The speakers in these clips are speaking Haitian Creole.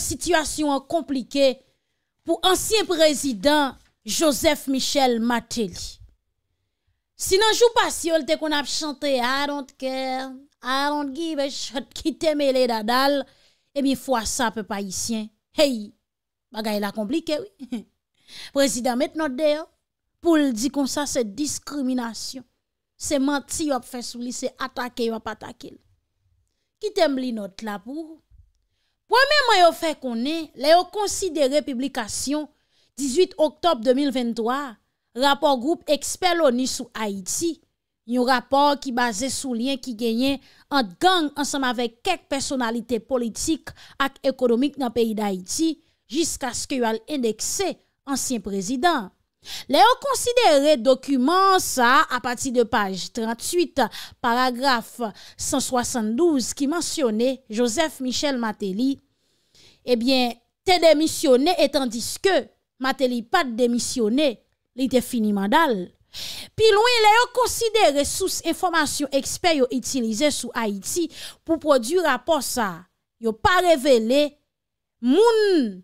Sityasyon an komplike pou ansyen prezidant Joseph Michel Mateli. Sinan jou pasyol te kon ap chante a dond ke, a dond gi vechot ki teme le dadal, e mi fwa sa pe pa isyen. Hey, bagay la komplike wii. Prezidant met not deyo, pou l di kon sa se diskriminasyon, se manti wap fesou li, se atake wap atake. Ki teme li not la pou wou. Pwemè mwen yo fè konè, lè yo konsidere publikasyon 18 oktob 2023, rapor group eksper louni sou Haiti, yon rapor ki base sou lien ki genyen ant gang ansam avek kek personalite politik ak ekonomik nan peyi d'Haiti jiska skè yo al indekse ansyen prezident. Lè yo konsidere dokumen sa apati de page 38 paragraf 172 ki mensyone Joseph Michel Mateli, Eh te demisyone etan diske ma telepad demisyone li te fini mandal. Pi louni le yo konsidere souse informasyon eksper yo itilize sou Haiti pou produ rapor sa. Yo pa revele moun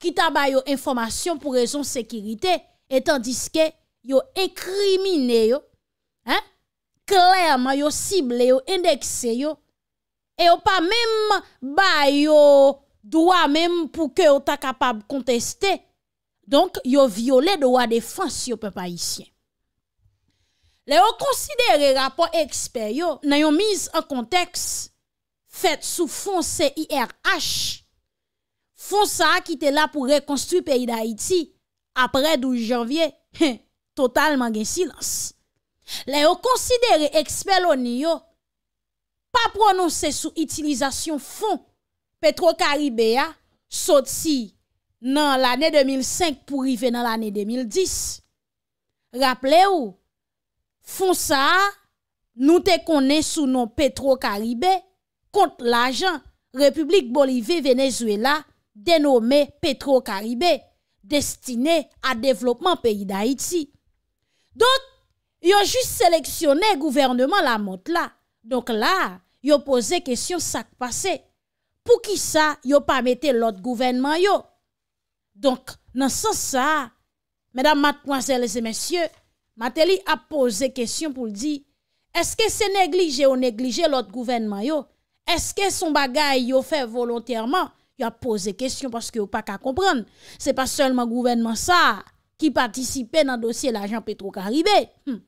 ki taba yo informasyon pou rezon sekirite etan diske yo ekrimine yo. Klerman yo sible yo, indekse yo. E yo pa menm ba yo Dwa mèm pou ke ou ta kapab konteste Donk yo viole dwa defans yo pe pa isyen Le yo konsidere rapor eksper yo Nan yo miz an konteks Fèt sou fon CIRH Fon sa akite la pou rekonstru peyi da Haiti Apre 12 janvye Totalman gen silans Le yo konsidere eksper yo ni yo Pa prononse sou itilizasyon fon Petro-Karibé a sot si nan l'anè 2005 pou rive nan l'anè 2010. Rappele ou, fon sa, nou te konen sou non Petro-Karibé, kont l'ajan Republik Bolivie-Venezuela denome Petro-Karibé, destine a devlopman peyi d'Haïti. Don, yo jist seleksyonè gouvernement la mot la. Don, yo pose kesyon sak pasey. pou ki sa yo pa mette lot gouvenman yo. Donk nan san sa, medan matkwansè lese mèsyè, Mateli a pose kèsyon pou l'di, eske se neglije ou neglije lot gouvenman yo, eske son bagay yo fè volontèrman, yo a pose kèsyon paske yo pa ka komprèn, se pa sèlman gouvenman sa, ki patisipe nan dosye l'ajan Petro Karibè. Hmm.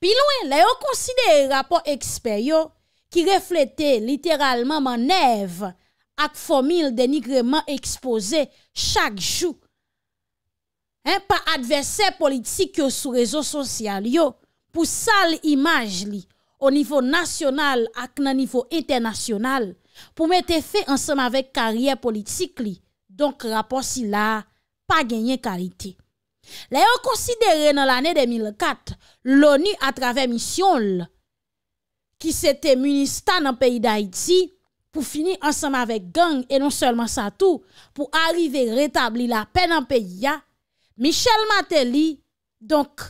Pi louen, lè yo konside rapport eksper yo, ki reflete literalman man ev ak fomil denigreman ekspose chak jou. Pa adveser politik yo sou rezo sosyal yo, pou sal imaj li, o nivou nasyonal ak nan nivou internasyonal, pou mwete fe ansenm avek karyer politik li, donk rapos si la, pa genyen karite. Le yo konsidere nan l ane 2004, l'ONU atrave misyon li, ki se te munista nan peyi d'Haïti, pou fini ansem avèk gang, e non selman sa tou, pou arrive retabli la penan peyi ya, Michel Maté li, donk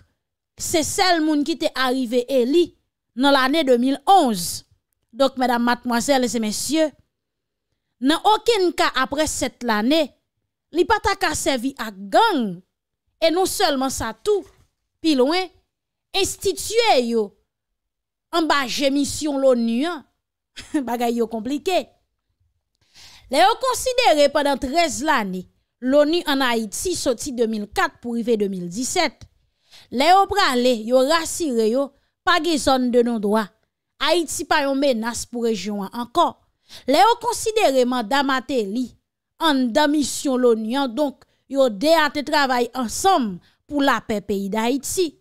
se sel moun ki te arrive e li, nan l'anè 2011. Donk, mèdam matmoazèl, lèzè mèsyè, nan okèn ka apre set l'anè, li pata ka sevi ak gang, e non selman sa tou, pi louè, instituè yo, En bas j'ai mission l'ONU hein. an, bagay yo Le yon considéré pendant 13 lannée l'ONU en Haïti sorti 2004 pour arriver 2017. Le prale, yo rasire yo, de de non droits. Haïti pa yon menace pour rejyon an Le yon considéré Madame Matéli en an l'ONU hein. donc yo a te ensemble la paix pays d'Haïti.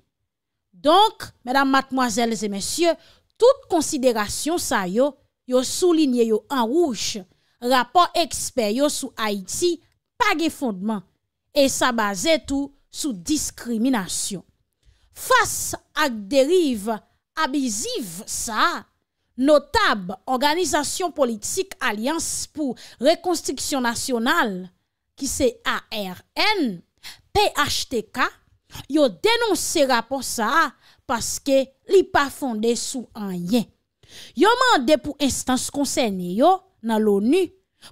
Donc, mesdames, mademoiselles et messieurs, Tout konsiderasyon sa yo yo souline yo an rouche rapor eksper yo sou Haiti pa ge fondman e sa baze tou sou diskriminasyon. Fas ak derive abiziv sa, notab organizasyon politik alians pou rekonstriksyon nasyonal ki se ARN, PHTK, yo denons se rapor sa a Paske li pa fonde sou an yen. Yo mande pou instans konsen yo nan l'ONU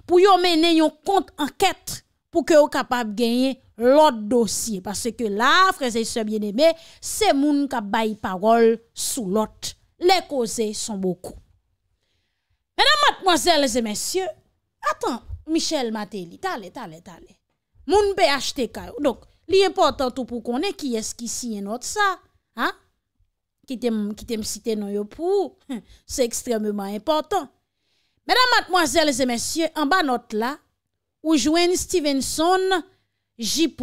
pou yo mene yon kont anket pou ke yo kapab genye lot dosye. Paske la, freze sebyen ebe, se moun ka bayi parol sou lot. Le koze son boku. E nan matmozèles e mèsyè, atan, Michel Maté li, tale, tale, tale. Moun be achete kayo. Donk, li importan tou pou konen ki eski siye not sa, ha? qui t'aime citer non yopou hum, c'est extrêmement important mesdames mademoiselles et messieurs en bas note là ou jouen Stevenson J.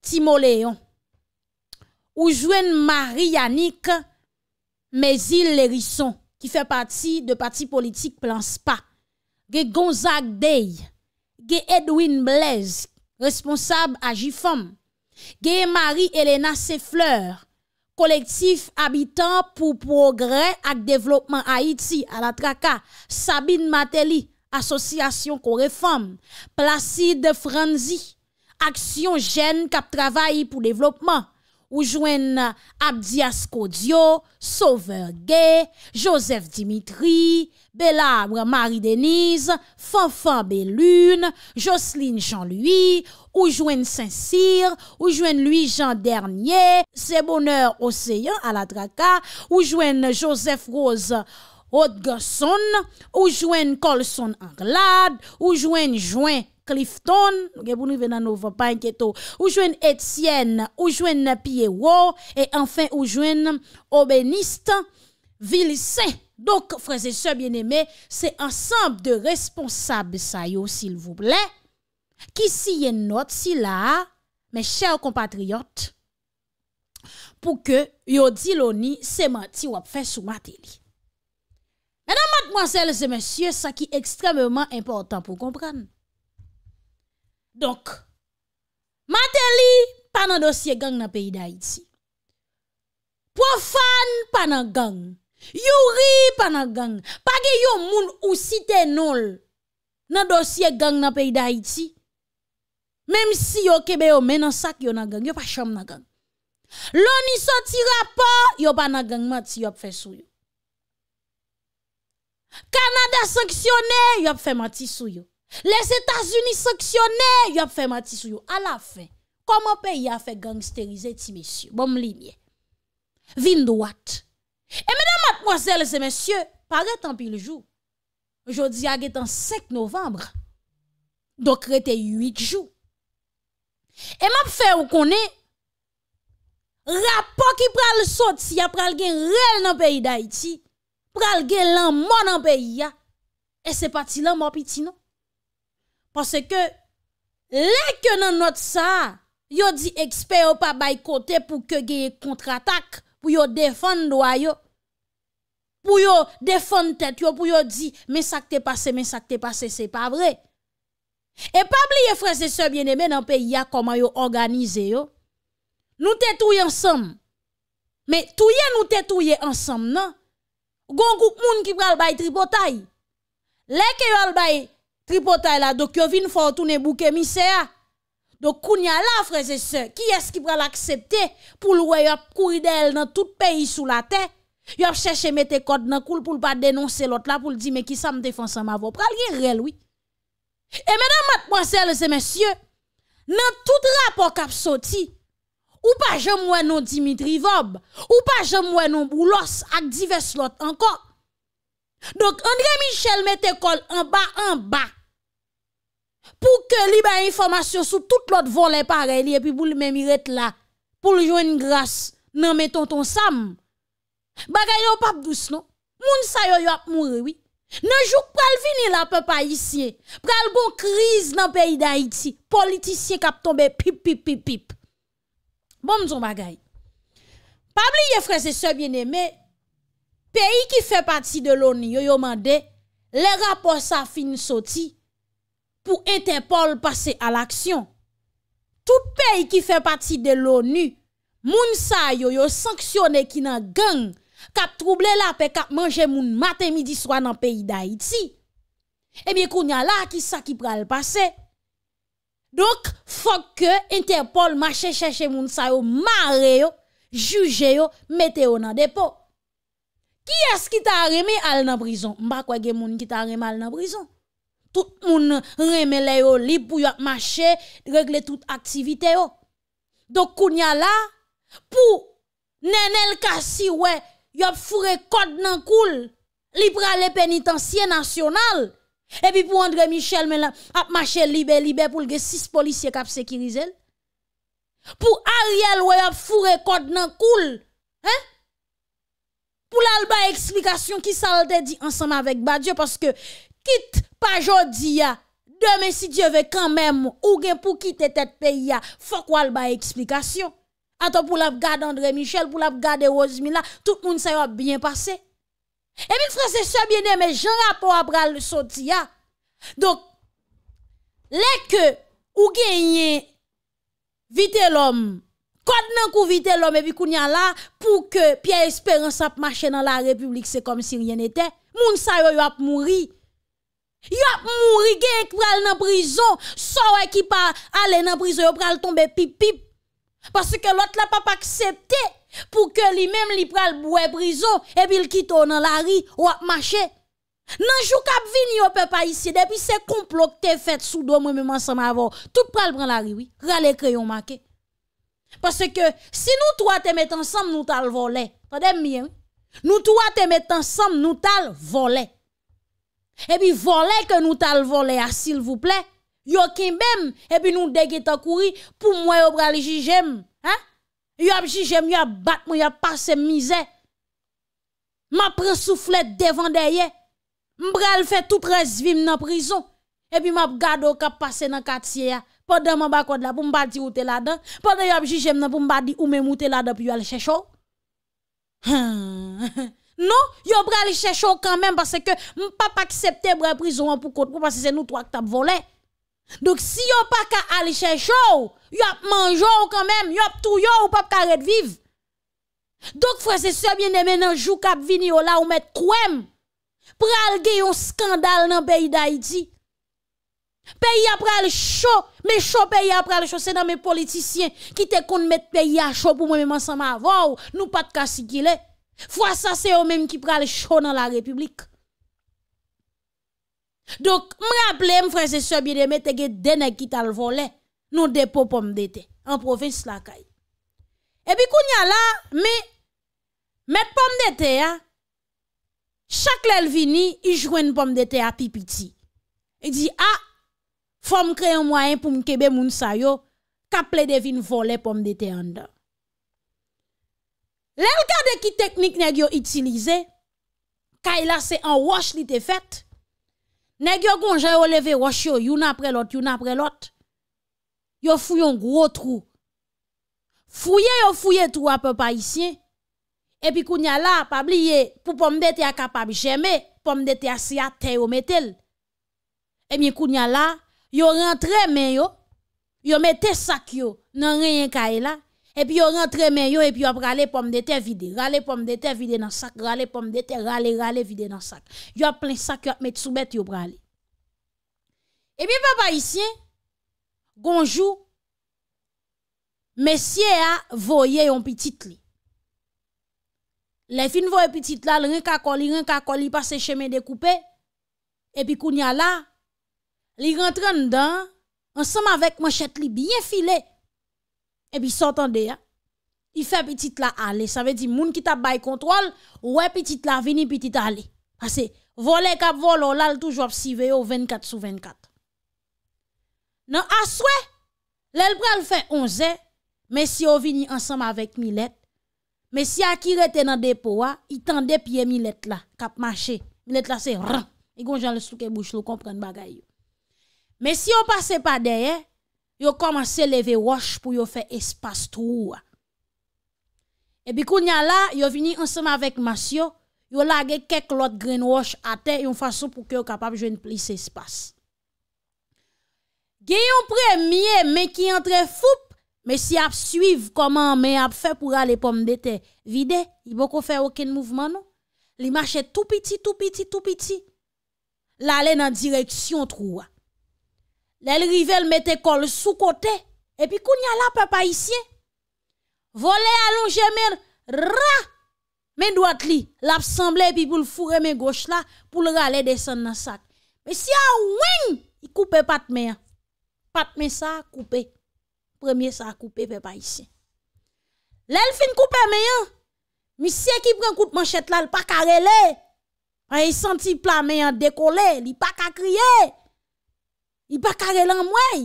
Timoléon ou Marie-Yannick, Mézil Lérisson qui fait partie de parti politique Plan SPA Ge Gonzague Day gen Edwin Blaise responsable à GFOM Ge Marie Elena Sefleur. kolektif abitan pou progrè ak devlopman Haïti ala traka, Sabine Mateli, asosyasyon kon refom, Placide Franzi, aksyon jen kap travay pou devlopman, Ou jwen Abdias Kodjo, Sauveur Gay, Joseph Dimitri, Belabre Marie-Denise, Fanfan Belune, Jocelyne Jean-Louis, ou jwen Saint-Cyr, ou jwen Louis-Jean Dernier, Sebonheur Oseyan Aladraka, ou jwen Joseph Rose Odgerson, ou jwen Colson Anglade, ou jwen Jouen. Clifton, ou jwen Etienne, ou jwen Napiewo, e anfen ou jwen Obeniste, Vilsen. Dok, frase se, bien eme, se ansanb de responsab sa yo, sil vouble, ki si yen not, si la, me chè ou kompatriot, pou ke yo di loni se manti wap fè sou matili. E nan madmoazel se monsye, sa ki ekstrememan important pou kompran. Dok, mateli pa nan dosye gang na peyda iti. Pofan pa nan gang, yuri pa nan gang, pagi yon moun usite nol nan dosye gang na peyda iti, mem si yon kebe yon menasak yon nan gang, yon pa sham nan gang. Lonisotira pa, yon pa nan gang mati yon peyda iti. Kanada saksyonen, yon peyda iti yon. Les Etats-Unis saksyonè, yo ap fè mati sou yo. A la fè, koman pe ya fè gangsterize ti mesye? Bom li miè. Vin do at. E menè mat mwazel se mesye, pare tan pi le jou. Jodi agè tan 5 novembre. Dok re te 8 jou. E map fè ou konè, rapo ki pral sot si ya pral gen rel nan peyi da iti, pral gen lan mon nan peyi ya, e se pati lan mwap iti nan. Pase ke, leke nan not sa, yo di eksper yo pa baykote pou ke geye kontratak, pou yo defon do a yo. Pou yo defon tet yo, pou yo di, men sakte pase, men sakte pase, se pa vre. E pabli ye fwese se biene men an pe ya koman yo organize yo. Nou te touye ansam. Me touye nou te touye ansam nan. Gon kouk moun ki pral bay tribo tay. Leke yo al bay tribo tay. Tripotay la, doke yo vin fòtoun e bouke misè ya. Dok koun ya la freze se, ki eski pral aksepte pou lwe yo kouridel nan tout peyi sou la te. Yo ap chèche mette kòd nan koul pou lpa denonsè lot la pou ldi me ki sa mte fonsan ma vò pral gen rel wit. E menan matponsel se mèsyè, nan tout rapok ap soti, ou pa jèm wè non Dimitri Vob, ou pa jèm wè non Boulos ak divers lot anko. Dok André Michel mette kol anba anba. pou ke li bè informasyon sou tout lòt volè pare li, epi pou li mè miret la, pou lò jwen grase nan mè tonton Sam. Bagay yo pap dous non, moun sa yo yo ap mou rewi, nan jouk pral vini la pe pa isye, pral bon kriz nan peyi da iti, politisye kap tombe pip pip pip pip. Bon zon bagay. Pabli ye frese sebyen eme, peyi ki fe pati de loni yo yo mande, le rapor sa fin soti, pour Interpol passer à l'action. Tout pays qui fait partie de l'ONU, moun sa yo yo sanctionné qui nan gang, kap troublé la paix, kap manger moun matin midi soir dans pays d'Haïti. Eh bien kounya la qui sa qui pral passer. Donc faut que Interpol marche chercher moun sa yo mare yo, juger yo, mette yo nan dépôt. Qui est-ce qui t'a remis à la prison? M'pa moi moun qui t'a remis à la prison? tout moun le yo li pou pour marcher, régler toute activité yo. Donc kounya là pour Nenel kasi, ouais, yop fourré code nan coul, li prale pénitencier national. Et puis pour André Michel mais là ap marché libre libre pour le six policiers k'ap sécuriser. Pour Ariel ouais, a fourré code dans coul. Hein? Pour l'alba explication qui s'alte dit ensemble avec Badieu parce que quitte pas jodi demain si Dieu veut quand même ou gen pour quitter tête pays faut qu'on ba explication attends pour la garder André Michel pour la garder Rosemilla tout le monde ça bien passé et bien français c'est ça bien aimé Jean rapport après le sorti donc les que ou gagne vite l'homme Kod nan kou vite l'homme et puis kounya là pour que Pierre Espérance a marché dans la République, c'est comme si rien n'était. Moun sa yo y ap mourir. Yo ap mouri gen ek pral nan brizo, sou ek ki pa ale nan brizo yo pral tombe pip pip. Pase ke lot la pa pa aksepte pou ke li menm li pral bou e brizo e bil kito nan lari ou ap mache. Nan jou kap vini yo pe pa isi, depi se komplok te fet sou do mwen menman sa ma avon, tout pral pran lari wi, rale kreyon make. Pase ke si nou twa te met ansam nou tal vole, ta dem miye, nou twa te met ansam nou tal vole. Epi vole ke nou tal vole a sil vouple. Yo kin bem epi nou dege ta kouri pou mwen yo brale jijem. Ha? Yo ap jijem yo bat mwen yo pase mizè. Ma presouflet devan deye. Mbrel fe tout resvim nan prizon. Epi ma gado kap pase nan katsye ya. Poden mwen bakwad la pou mbadi ou te lada. Poden yo ap jijem la pou mbadi ou mbadi ou te lada pou yo al chèchou. Ha... Non, yon pral chè chòw kan men, pasè ke m pap akseptè brè prison pou kote, pou pasè se nou to ak tap volè. Dok si yon pa ka al chè chòw, yon ap manjòw kan men, yon ap tou yon ou pap karet viv. Dok fwese sebyen de men nan jou kap vini o la ou met kouèm, pral geyon skandal nan peyi da iti. Peyi ap pral chòw, me chò peyi ap pral chòw, se nan me politisyen, ki te kon met peyi a chòw pou mè men san ma avòw, nou pat kasi gilè. Fwa sa se yo menm ki pral chon nan la republik. Dok m raple m freze sobi de me tege dene kit al vole nou depo pom dete an provins lakay. Ebi koun ya la, me met pom dete ya, chak lel vini, i jwen pom dete api piti. E di a, fwa m kre yon mwayen pou m kebe moun sayo, ka ple devin vole pom dete an do. regarde qui technique nèg yo utilisé. Kaila c'est en wash li te fait. Nèg yo gonje yo levé wash yo après l'autre, youn après l'autre. Yo fouillé un gros trou. Fouillé yo fouillé trou à peu pas ici. Et puis kounya là, pas oublier pour pomme de terre capable j'aimer, pomme de terre si à terre metel. Et bien kounya là, yo rentré men yo, yo mette sac yo nan rien kaila et puis on rentre men et puis on prale pomme de terre vide rale pomme de terre vide dans sac rale pomme de terre rale rale vide dans sac yo a plein sac yo met sous bête yo et puis papa ici bonjour, messieurs, a voyé un petit li les fin voyé petit là rien ka coli rien coli passer chemin découpé et puis kounya là li rentre dedans ensemble avec manchette li bien filé epi sotande ya, i fe pitit la ale, sa ve di moun ki tap bay kontrol, we pitit la, vini pitit ale, pase, vole kap vole, olal touj wap sive yo, 24 sou 24, nan aswe, lel prel fe 11, mesi yo vini ansam avek milet, mesi a ki rete nan depo wa, i tende pie milet la, kap mache, milet la se rr, i kon jan le souke bouch lou, kompren bagay yo, mesi yo pase pa deye, yo komanse leve wosh pou yo fe espas trouwa. E bikou nya la, yo vini ansama vek masyo, yo lage keklot gren wosh a te, yon fason pou ki yo kapab jwen plis espas. Geyon pre miye men ki entre foup, men si ap suiv koman men ap fe pou ale pom de te, vide, yi boko fe oken mouvman nou, li mache tou piti, tou piti, tou piti, la ale nan direksyon trouwa. Lè l'rivelle mette kol sou kote, epi kou nyal la pepa isye. Vole alonge mer ra, men doat li, lap semble epi pou l'foure men goche la, pou l'ra le desen nan sak. Men si a ouwen, i koupe pat men. Pat men sa koupe, premye sa koupe pepa isye. Lè l'fine koupe men, mi se ki pren koute manchet la, l'pa karele, a yi e senti pla men dekole, l'i pa kakriye. I pa kare lan mway,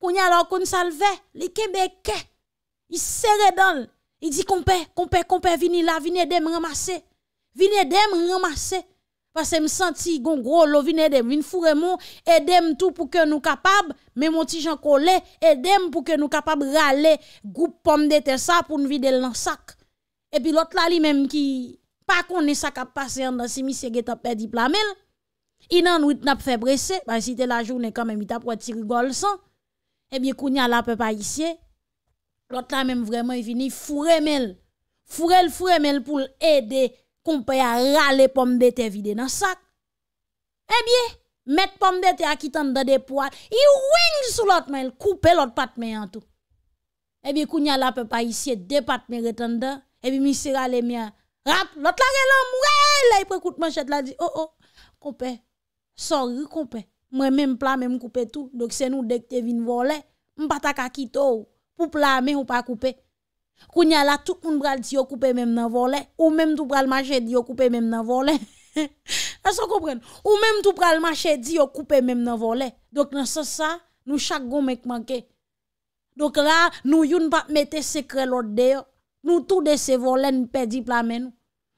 konya la kon salve, li kebeke, i sere dal, i di kompe, kompe, kompe, vini la, vini edem remase, vini edem remase. Pase m senti gon gro, lo vini edem, vini furemon, edem tou pou ke nou kapab, me moti jan kole, edem pou ke nou kapab rale, pou ke nou kapab rale, goup pom de te sa pou nou vide lansak. E pi lot la li menm ki, pa kon ne sakap pase yon dansi misye geta pedi plamel, inan witen ap febrese, ba si te la jounen kamen mi tap wati rigol san, ebi kounya la pe pa isye, lot la menm vremen vini furemel, furel furemel pou l'ede, koumpe ya rale pombe te vide nan sak, ebi, met pombe te akitanda de poal, i weng sou lot menm, koupe lot pat menm an tou, ebi kounya la pe pa isye, de pat menm retanda, ebi misi rale menm ya rap, lot la relo mwerele, prekout man chet la di, oh oh, koupe, Son rikoupe, mwen mèm pla mèm koupe tou, dok se nou dek te vin vole, m patak akito ou, pou pla mè ou pa koupe. Kounyala tout moun bral ti yo koupe mèm nan vole, ou mèm tou pral manche di yo koupe mèm nan vole. A son koupren, ou mèm tou pral manche di yo koupe mèm nan vole. Dok nan se sa, nou chak gomek manke. Dok la, nou yon pat mette sekre lot deyo, nou tou de se vole, nou pedi pla mèm.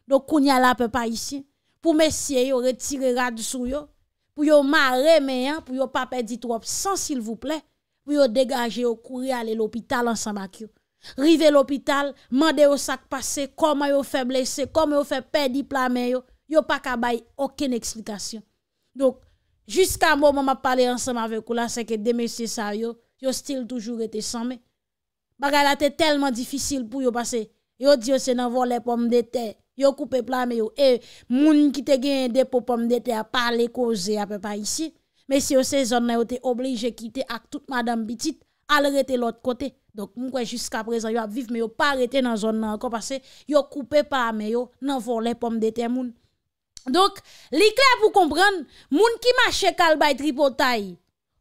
Dok kounyala pe pa isi, pou mesye yo retire rad sou yo, pou yo mare men, pou yo pa pedi trop, sans s'il vous plè, pou yo degaje yo kouri ale l'hôpital ansan bak yo. Rive l'hôpital, mande yo sak pase, koman yo fe blese, koman yo fe pedi plamen yo, yo pa kabaye oken eksplikasyon. Donk, jiska mouman ma pale ansan avèk ou la, seke demesye sa yo, yo stil toujou rete san men. Bagala te telman difisil pou yo pase, yo diyo se nan volè pom de tey, Yo koupe pla me yo, e, moun ki te gen depo pomme de te a pale koze apen pa isi, mè si yo se zon nan yo te oblige ki te ak tout madame bitit, al rete lot kote. Dok moun kwen jiska prezan yo ap viv me yo pale rete nan zon nan anko, pase yo koupe pa me yo nan fon le pomme de te moun. Dok, li kla pou kompren, moun ki ma chekal bay tripotay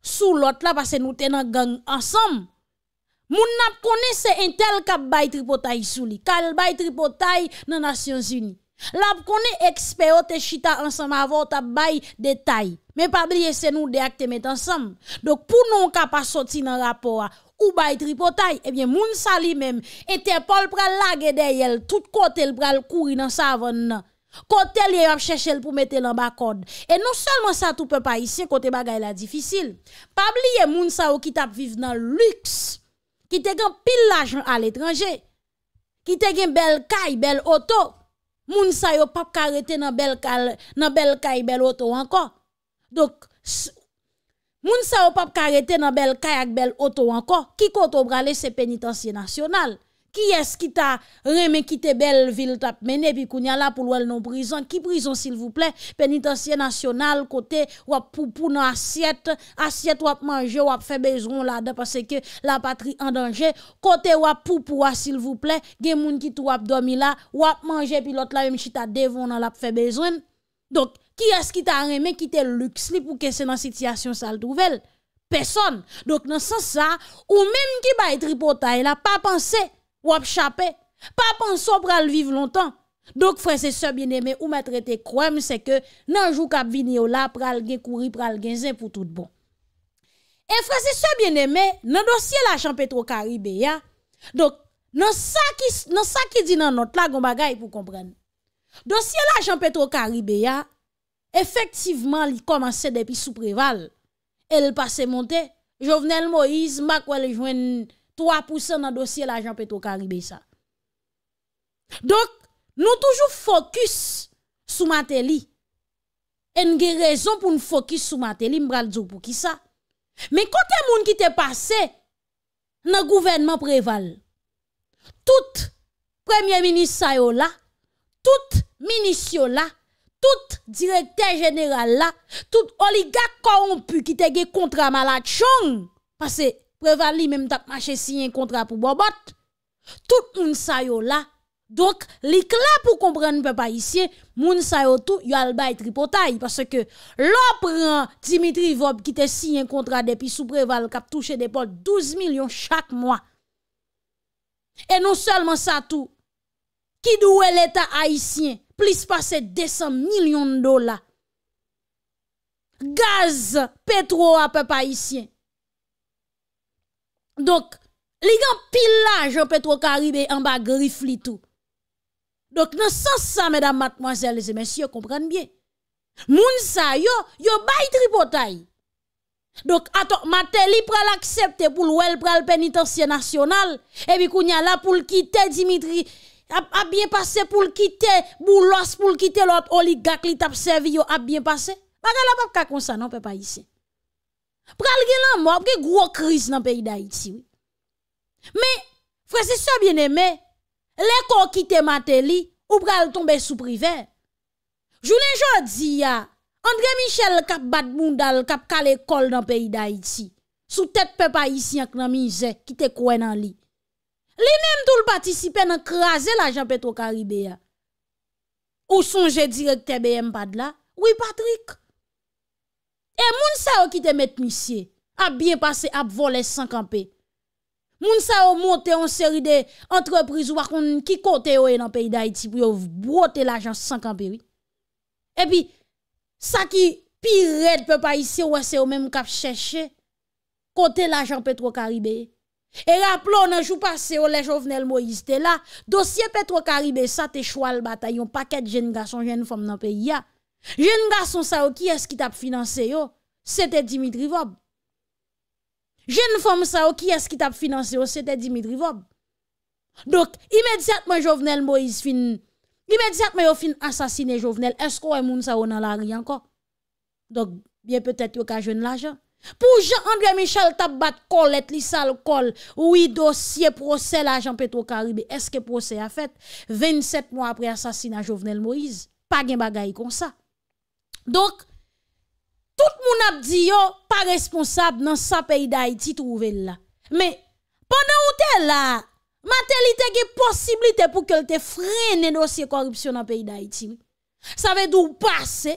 sou lot la, pase nou ten an gang ansom. Moun nap kone se entel kap bay tripotay sou li. Kal bay tripotay nanasyons uni. Lap kone eksperte chita ansam avot ap bay detay. Men pabliye se nou de ak te met ansam. Dok pou nou kap asoti nan rapor ou bay tripotay, ebyen moun sa li menm ete pol pral lage dey el, tout kotel pral kouri nan sa avon nan. Kotel ye ap cheshe el pou mette lan bakod. E non salman sa tou pe pa isye kote bagay la difisil. Pabliye moun sa ou ki tap vive nan liks, Ki te gen pil laj al etranje, ki te gen bel kay, bel oto, moun sa yo pap karete nan bel kay, bel oto anko. Dok, moun sa yo pap karete nan bel kay ak bel oto anko, ki koto brale se penitansi nasyonal. Ki es ki ta reme kite bel vil tap mene, pi kounya la pou lwel non prizon? Ki prizon, sil vouple, penitensye nasyonal, kote wap poupou nan asyet, asyet wap manje, wap fe bezon la, de pase ke la patri an danje, kote wap poupou wa, sil vouple, gen moun kite wap domi la, wap manje, pi lot la, yon chita devon nan wap fe bezon. Donk, ki es ki ta reme kite luk sli, pou kese nan sityasyon saldouvel? Peson! Donk, nan san sa, ou men ki bay tri pota, e la pa panse, Wap chapè, pa panso pral vive lontan. Dok fwese sebyen eme, ou ma trete kwa mse ke nanjou kap vini yo la pral ge kouri pral genzen pou tout bon. E fwese sebyen eme, nan dosye la chanpe trokari beya, dok nan sa ki di nan not la gomagay pou kompren. Dosye la chanpe trokari beya, efektivman li komanse depi soupreval. El pase monte, jo vnen l moiz, mak wale jwen... 3% dans le dossier l'argent Petro-Caribé ça. Donc, nous toujours focus sur Matéli. Et nous avons raison pour nous focus sur Matéli, nous pour qui ça. Mais quand les gens qui est passé dans le gouvernement préval, tout premier ministre là, tout ministre là, tout directeur général là, tout oligarque corrompu qui te contrat malade parce que préval même tap marché signe un contrat pour Bobot. Tout moun sa yo la. Donc, les clair pour comprendre peuple haïtien, moun sa yo tout yo al bay tripotaille parce que l'opran Dimitri Vob qui te signé un contrat depuis sous Préval cap touché des portes 12 millions chaque mois. Et non seulement ça tout, qui doit l'État haïtien plus passer 200 millions de dollars. Gaz, pétrole à peuple haïtien. Donc, les gens pillage en Petro-Caribé en bas griffli tout. Donc, dans sens ça, mesdames, mademoiselles et messieurs, comprenez bien. Moun sa yo, yo bay tripotay. Donc, attends, Mateli pral l'accepter pour le pral pénitencier national, et puis y a là pour le quitter Dimitri, a, bien passé pour le quitter Boulos, pour quitter l'autre oligarque, li tap servi yo a bien passé. Bagala pap ka comme ça, non, papa ici. Pral gen nan mwa, pral gen gro kriz nan peyi da iti. Me, fwese sa bieneme, le kon ki te mate li, ou pral tombe sou prive. Jounen jodi ya, Andre Michel kap bat bundal, kap kal ekol nan peyi da iti. Sou tet pepa isi ak nan mize, ki te kwen nan li. Li menm tou l patisipe nan kraze la Jean-Petre Karibé ya. Ou son je direk te beye mpad la? Oui, Patrick. Ou son je direk te beye mpad la? E moun sa yo ki te met misye, ap bien pase, ap vole sankanpe. Moun sa yo monte an seri de entreprise wakon ki kote yo e nan peyi da iti pou yo brote l'ajan sankanpe. E pi, sa ki pi red pe pa isye wese yo menm kap cheshe, kote l'ajan petro karibè. E raplo nan jou pase yo le jovenel mo yiste la, dosye petro karibè sa te chwal bata yon paket jen gason jen fom nan peyi ya. jen gason sa ou ki eski tap finanse yo se te Dimitri Vob jen fom sa ou ki eski tap finanse yo se te Dimitri Vob dok imediatman Jovenel Moïse fin imediatman yo fin asasine Jovenel esko ou e moun sa ou nan la ri anko dok biye petet yo ka jen l'ajan pou Jean-André Michel tap bat kol et lisal kol ou i dosye prose l'ajan Petro Karibi eske prose a fet 27 moun apre asasine a Jovenel Moïse pa gen bagay kon sa Donk, tout moun ap di yo pa responsab nan sa peyi da Haiti trouve la. Me, pwene ou te la, ma telite ki posibilite pou ke lte frene dosye korupsyon nan peyi da Haiti. Sa ve dou pase,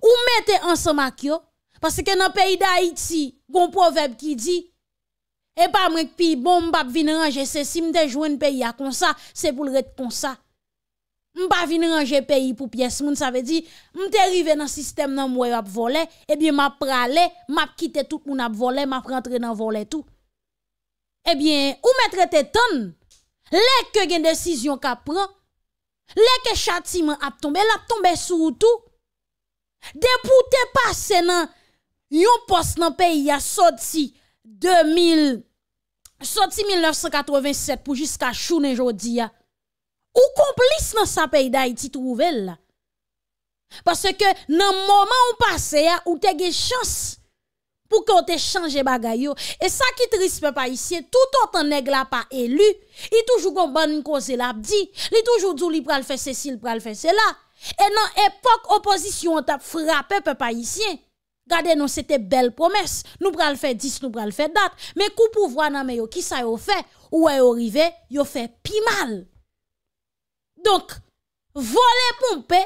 ou mete ansa mak yo, pase ke nan peyi da Haiti, konpoweb ki di, e pa mwen pi bom bap vin ranger se si mte jwen peyi a konsa, se pou lret konsa. Mpa vin ranger peyi pou piyes moun, sa ve di, mte rive nan sistem nan mwe ap vole, ebyen ma prale, ma pkite tout moun ap vole, ma prantre nan vole tout. Ebyen, ou mè trete ton, lèk ke gen desisyon ka pran, lèk ke chati man ap tombe, lèk tombe sou ou tou, depoute pasen nan yon pos nan peyi ya soti 1987 pou jiska chounen jodi ya. Ou komplis nan sa peyda iti trouvel la. Paske nan moman ou pase ya, ou te ge chans pou kon te chanje bagay yo. E sa ki tris pe pa isye, tout an ton neg la pa elu, i toujou kon ban kon zel ap di, li toujou djou li pral fese sil, pral fese la. E nan epok opozisyon tap frape pe pa isye, gade nan sete bel promes, nou pral fese dis, nou pral fese dat, me kou pou vwa nan me yo ki sa yo fè, ou e yo rive, yo fè pi mal. Donc, voler pomper,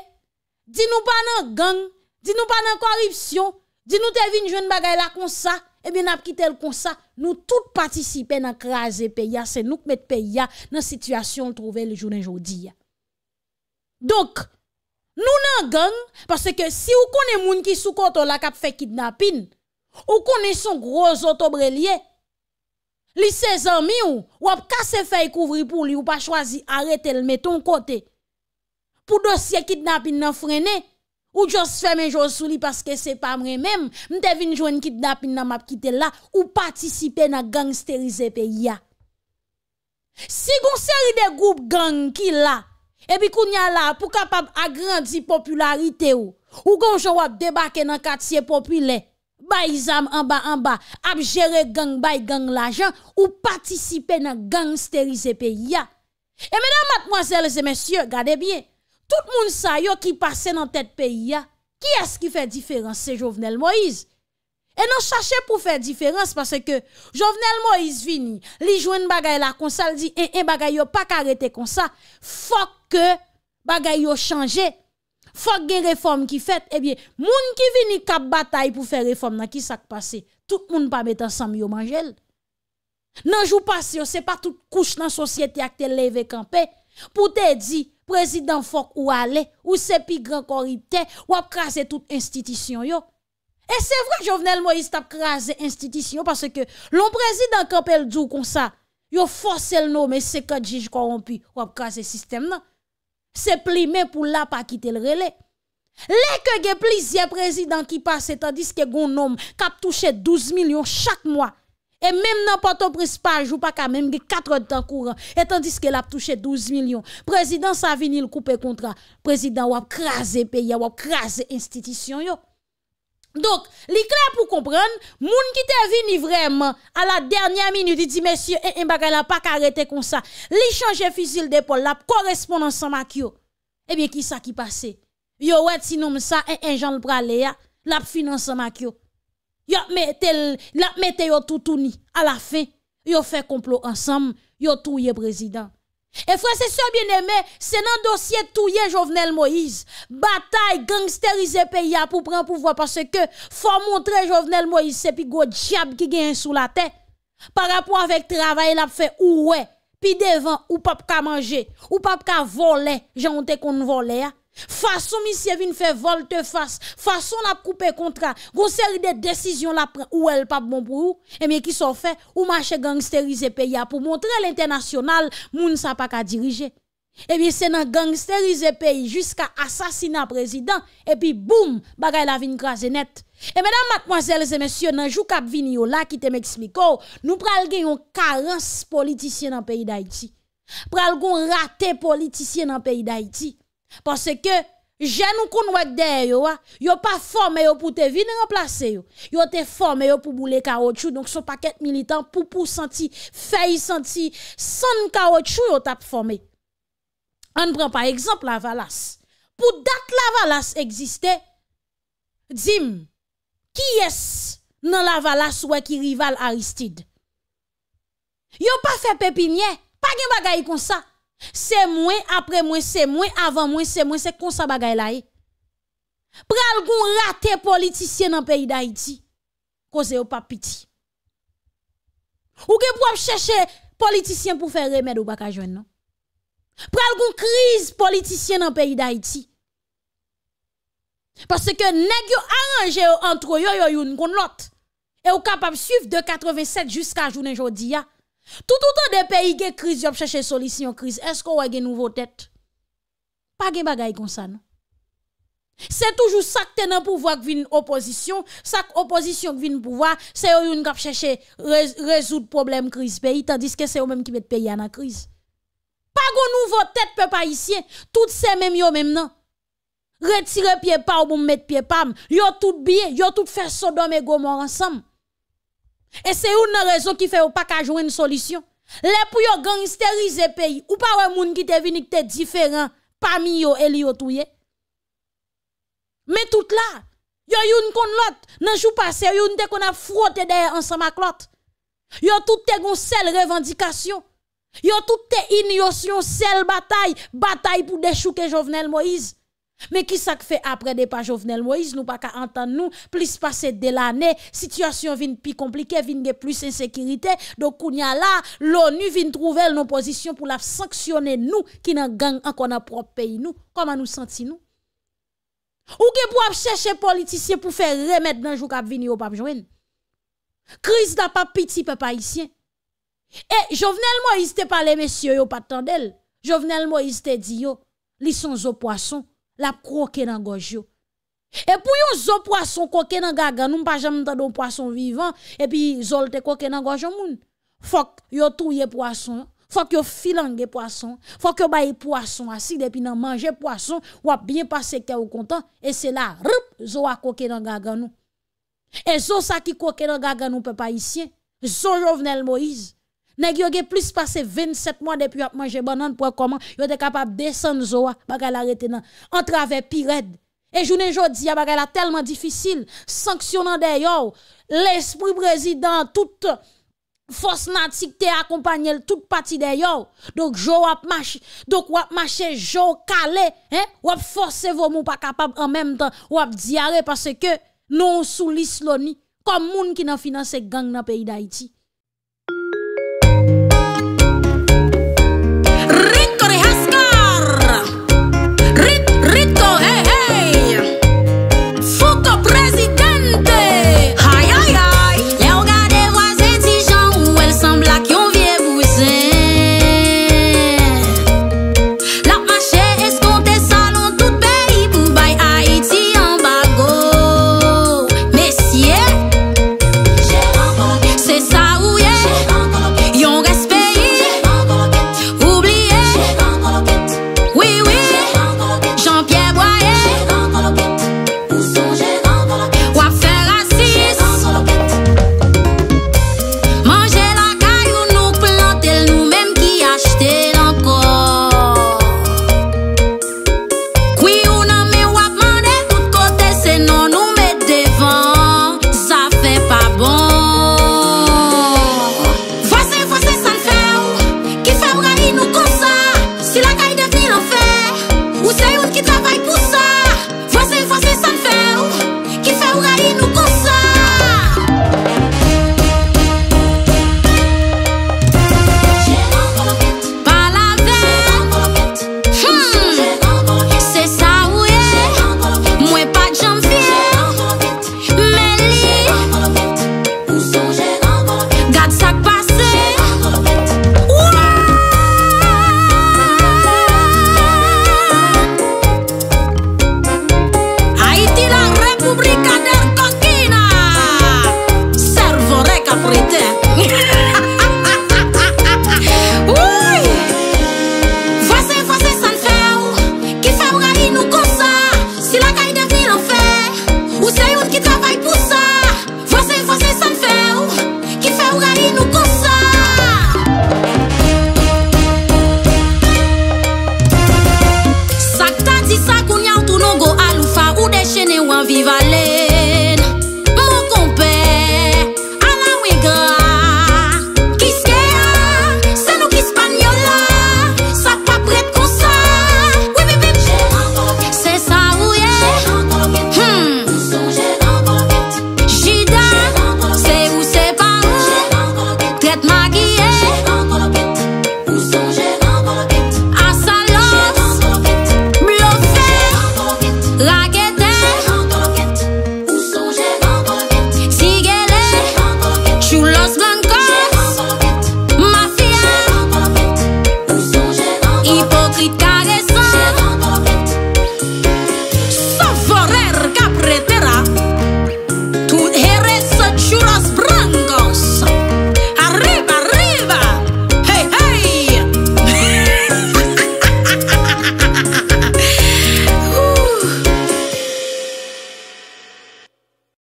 dis nous pas dans gang, dis nous pas dans corruption, dis nous t'es vinn jeune bagaille comme ça, et eh bien n'a quitté comme ça, nous tous participer dans craser pays, c'est nous qui le pays dans situation trouver le jour aujourd'hui. Donc, nous nan gang, parce que si ou est moun ki sou koto la kap fait kidnapping, ou connaissez son gros autobrelier. Li sezan mi ou, wap kase fey kouvri pou li ou pa chwazi arete l meton kote. Pou dosye kidnap in nan frene, ou jos fe menjou sou li paske se pa mre menm, mte vin jwen kidnap in nan map kite la ou patisipe nan gangsterize pe ya. Si goun seri de goup gang ki la, ebi koun ya la pou kapap agrandi popularite ou, ou goun jowap debake nan katsye popile, bay en bas en bas, ap gang gang l'argent ou participer dans gangsteriser pays Et mesdames, mademoiselles et messieurs, gardez bien. Tout moun sa yo qui passe dans tête pays qui est-ce qui fait différence C'est Jovenel Moïse. Et non cherchez pour faire différence parce que Jovenel Moïse vini, li jouen bagay la comme ça, dit, et eh, eh pas arrêter comme ça. Faut que bagay yo changer. Fok gen reform ki fet, ebyen, moun ki vini kap batay pou fe reform nan ki sak pase, tout moun pa met ansam yo manjel. Nan jou pase yo, se pa tout kouch nan sosyete akte leve kampe, pou te di, prezident fok ou ale, ou se pi gran koripte, wap krasi tout institisyon yo. E se vwa jovenel mo yist ap krasi institisyon, parce ke lon prezident kampe ldou kon sa, yo fosel nou me sekadjij korompi wap krasi sistem nan. C'est plus, pour la pa quitter le Le relais. a plusieurs présidents qui passent, tandis que homme, nom kap touché 12 millions chaque mois, et même n'importe où, prise pas jou pas, même 4 heures 4 temps courant, Et tandis que a touché 12 millions, président sa vini le contrat. président président wap krasi pays, wap a institution yo. Donc, l'éclair pour comprendre, moun qui te vini vraiment à la dernière minute, il dit, monsieur, et eh, un eh, bagay la pas arrêté comme ça. Li change fusil d'épaule, la correspondance en makio. Eh bien, qui ça qui passe? Yo, wet sinon nom ça, et eh, un Jean le pralé, la finance en makio. Yo, mettez, la mettez yo tout à la fin. Yo fait complot ensemble, yo touye président. E fran se so bien eme, se nan dosye touye Jovenel Moïse, batay gangsterize pe ya pou pran pou vwa parce ke fwa montre Jovenel Moïse se pi go diyab ki gen sou la ten. Par rapport avek travay la pou fe ouwe, pi devan ou pap ka manje, ou pap ka vole, jan wote kon vole ya. Façon monsieur vient faire volte face, façon la couper contrat, une série de décisions la ou elle pas bon pour vous, et eh bien qui sont fait ou marché gangsteriser pays pour montrer l'international moun sa pas diriger. Et eh bien c'est dans gangsteriser pays jusqu'à assassinat président et puis boum, bagay la vin craser net. Et eh, mesdames, mademoiselles et messieurs, dans jour cap vini là qui te m'explique, oh, nous pral une carence politicien dans pays d'Haïti. Pral gon raté politicien dans pays d'Haïti. Parce que je nous wèk de yo, yo pas formé yo pour te venir remplacer yo. Yo te formé yo pour bouler caoutchouc donc son paquet militant pour pour senti feuille senti sans caoutchouc yo t'a formé. On prend par exemple la Valas. Pour date la Valas existait, dim qui est dans la Valas ou qui rival Aristide. Yo pas fait pépinière, pas gen bagaille comme ça. Se mwen, apre mwen, se mwen, avan mwen, se mwen, se konsa bagay la e Pral goun rate politisyen nan peyi da iti Koze yo pap piti Ou ke pou ap chèche politisyen pou fè remèd ou baka jwen nan Pral goun kriz politisyen nan peyi da iti Pase ke neg yo aranje yo antro yo yo yon kon lot E yo kapap suiv de 87 jusqu'a jounen jodi ya Tout autant des pays qui crise, ils une solution crise. Est-ce qu'on a une nouvelle tête? Pas de bagaille comme ça, C'est toujours ça que t'es dans pouvoir qui vient opposition, ça que opposition qui vient pouvoir, c'est eux qui chercher résoudre problème crise pays tandis que c'est eux mêmes qui mettent pays en crise. Pas de nouveau tête peuple haïtien, toutes ces mêmes yo même non. Retirer pied pas ou mettre pied pas. yo tout bien, yo tout faire Sodome et Gomorrah ensemble. Et c'est une raison qui fait ou pas qu'à jouer une solution. Les pour yon le pays, ou pas ouais moun qui te vini te différent, parmi yo et li touye. Mais tout là, yo yon kon l'autre, nan jou passé yon te kon a frotté derrière ensemble avec l'autre. Yo tout te gon sel revendication. Yo tout te inyotion, sel bataille, bataille pour déchouer Jovenel Moïse. Men ki sak fe apre de pa Jovenel Moïse, nou pa ka antan nou, plis pase de la ne, sityasyon vin pi komplike, vin ge plis ensekirite, do kounya la, l'ONU vin trouvel nou posisyon pou la sanksyone nou ki nan gang an konan prop peyi nou, koman nou santi nou? Ou ge pou ap seche politisyen pou fe remet nan jou kap vini yo pap joen? Kris da pa piti pe pa isyen? E, Jovenel Moïse te pale mesye yo patan del, Jovenel Moïse te di yo, li son zo poason, la croquer dans gorge et pour yon zo poisson coqué dans gaga nous pas jamais entendre poisson vivant et puis te coqué dans gorge moun faut yo touye poisson faut yo filange poisson faut que baye poisson assis depuis nan manger poisson ou bien passé que ou content et c'est là rup zo a dans gaga nous et zo ça qui coqué dans gaga nous peuple haïtien zo Jovenel Moïse Neg yo ge plis pase 27 mwa depi yo ap manje bonan pou a koman, yo de kapap desen zo a baka la retenan. An trave pi red. E jounen jo diya baka la telman difisil, sanksyonan de yo, l'esprit brezidant tout, fos natik te akompanyel tout pati de yo. Dok yo wap mache, yo kale, wap force vomo pa kapap an menm tan, wap diyare, parce ke nou sou lis loni, kom moun ki nan finanse gang nan peyi da iti.